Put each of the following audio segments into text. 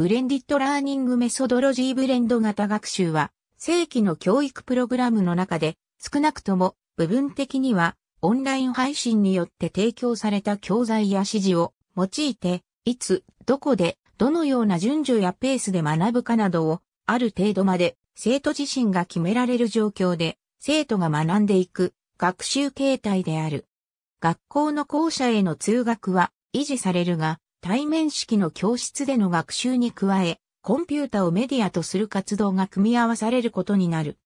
ブレンディットラーニングメソドロジーブレンド型学習は、正規の教育プログラムの中で、少なくとも部分的には、オンライン配信によって提供された教材や指示を用いて、いつ、どこで、どのような順序やペースで学ぶかなどを、ある程度まで生徒自身が決められる状況で、生徒が学んでいく学習形態である。学校の校舎への通学は維持されるが、対面式の教室での学習に加え、コンピュータをメディアとする活動が組み合わされることになる。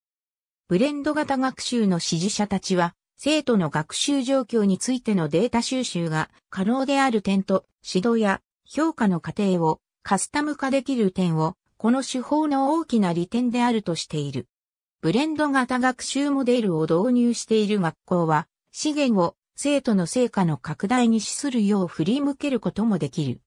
ブレンド型学習の支持者たちは、生徒の学習状況についてのデータ収集が可能である点と、指導や評価の過程をカスタム化できる点を、この手法の大きな利点であるとしている。ブレンド型学習モデルを導入している学校は、資源を生徒の成果の拡大に資するよう振り向けることもできる。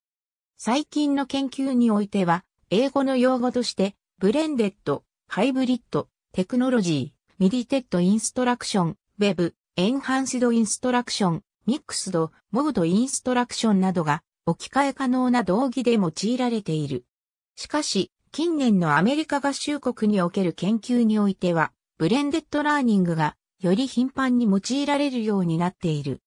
最近の研究においては、英語の用語として、ブレンデッド、ハイブリッド、テクノロジー、ミディテッドインストラクション、ウェブ、エンハンシドインストラクション、ミックスド、モードインストラクションなどが置き換え可能な道義で用いられている。しかし、近年のアメリカ合衆国における研究においては、ブレンデッドラーニングがより頻繁に用いられるようになっている。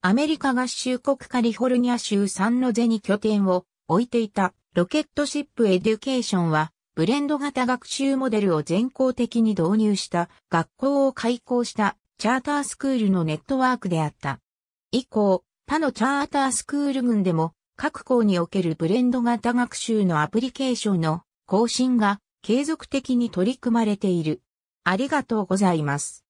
アメリカ合衆国カリフォルニア州サンノゼに拠点を置いていたロケットシップエデュケーションはブレンド型学習モデルを全校的に導入した学校を開校したチャータースクールのネットワークであった。以降、他のチャータースクール群でも各校におけるブレンド型学習のアプリケーションの更新が継続的に取り組まれている。ありがとうございます。